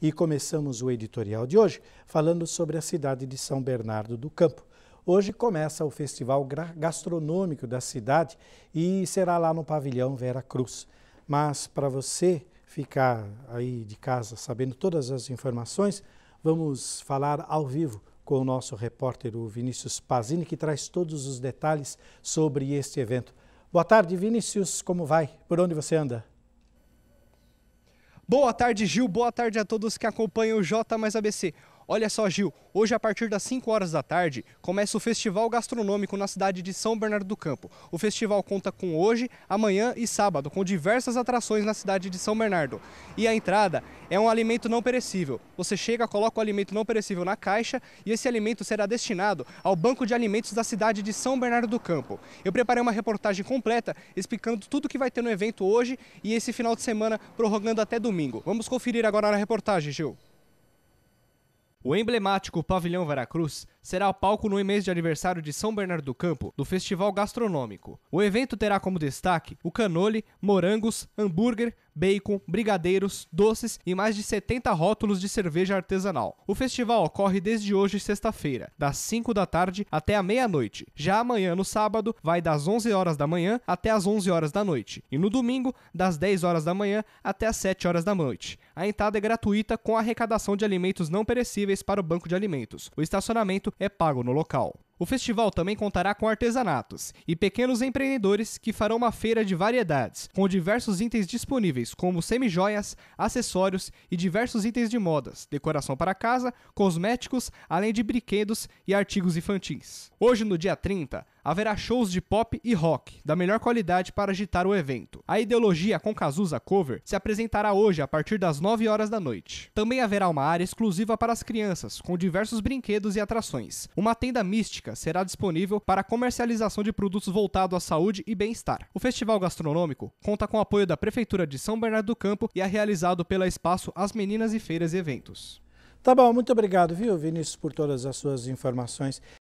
E começamos o editorial de hoje falando sobre a cidade de São Bernardo do Campo. Hoje começa o festival gastronômico da cidade e será lá no pavilhão Vera Cruz. Mas para você ficar aí de casa sabendo todas as informações, vamos falar ao vivo com o nosso repórter o Vinícius Pazini, que traz todos os detalhes sobre este evento. Boa tarde, Vinícius, como vai? Por onde você anda? Boa tarde, Gil. Boa tarde a todos que acompanham o J mais ABC. Olha só, Gil, hoje a partir das 5 horas da tarde começa o Festival Gastronômico na cidade de São Bernardo do Campo. O festival conta com hoje, amanhã e sábado, com diversas atrações na cidade de São Bernardo. E a entrada é um alimento não perecível. Você chega, coloca o alimento não perecível na caixa e esse alimento será destinado ao Banco de Alimentos da cidade de São Bernardo do Campo. Eu preparei uma reportagem completa explicando tudo que vai ter no evento hoje e esse final de semana prorrogando até domingo. Vamos conferir agora na reportagem, Gil. O emblemático Pavilhão Veracruz será o palco no mês de aniversário de São Bernardo do Campo do Festival Gastronômico. O evento terá como destaque o canole, morangos, hambúrguer, bacon, brigadeiros, doces e mais de 70 rótulos de cerveja artesanal. O festival ocorre desde hoje, sexta-feira, das 5 da tarde até a meia-noite. Já amanhã, no sábado, vai das 11 horas da manhã até as 11 horas da noite. E no domingo, das 10 horas da manhã até as 7 horas da noite. A entrada é gratuita com arrecadação de alimentos não perecíveis para o banco de alimentos. O estacionamento é pago no local. O festival também contará com artesanatos e pequenos empreendedores que farão uma feira de variedades, com diversos itens disponíveis, como semijoias, acessórios e diversos itens de modas, decoração para casa, cosméticos, além de brinquedos e artigos infantis. Hoje, no dia 30, haverá shows de pop e rock, da melhor qualidade para agitar o evento. A ideologia com Cazuza Cover se apresentará hoje a partir das 9 horas da noite. Também haverá uma área exclusiva para as crianças, com diversos brinquedos e atrações. Uma tenda mística será disponível para comercialização de produtos voltados à saúde e bem-estar. O festival gastronômico conta com o apoio da Prefeitura de São Bernardo do Campo e é realizado pela Espaço As Meninas e Feiras e Eventos. Tá bom, muito obrigado, viu, Vinícius, por todas as suas informações.